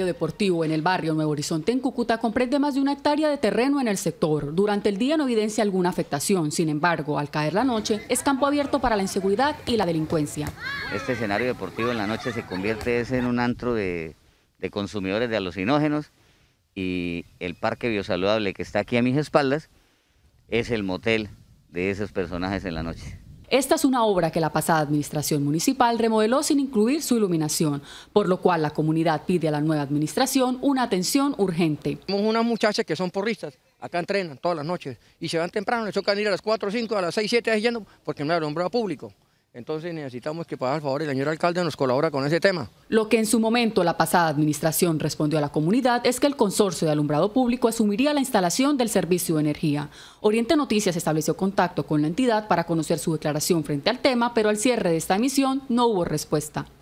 deportivo en el barrio Nuevo Horizonte en Cúcuta comprende más de una hectárea de terreno en el sector. Durante el día no evidencia alguna afectación, sin embargo, al caer la noche es campo abierto para la inseguridad y la delincuencia. Este escenario deportivo en la noche se convierte en un antro de, de consumidores de alucinógenos y el parque biosaludable que está aquí a mis espaldas es el motel de esos personajes en la noche. Esta es una obra que la pasada administración municipal remodeló sin incluir su iluminación, por lo cual la comunidad pide a la nueva administración una atención urgente. Somos unas muchachas que son porristas, acá entrenan todas las noches y se van temprano, les tocan ir a las 4, 5, a las 6, 7 yendo porque no hay alumbrado público. Entonces necesitamos que, por favor, el señor alcalde nos colabore con ese tema. Lo que en su momento la pasada administración respondió a la comunidad es que el consorcio de alumbrado público asumiría la instalación del servicio de energía. Oriente Noticias estableció contacto con la entidad para conocer su declaración frente al tema, pero al cierre de esta emisión no hubo respuesta.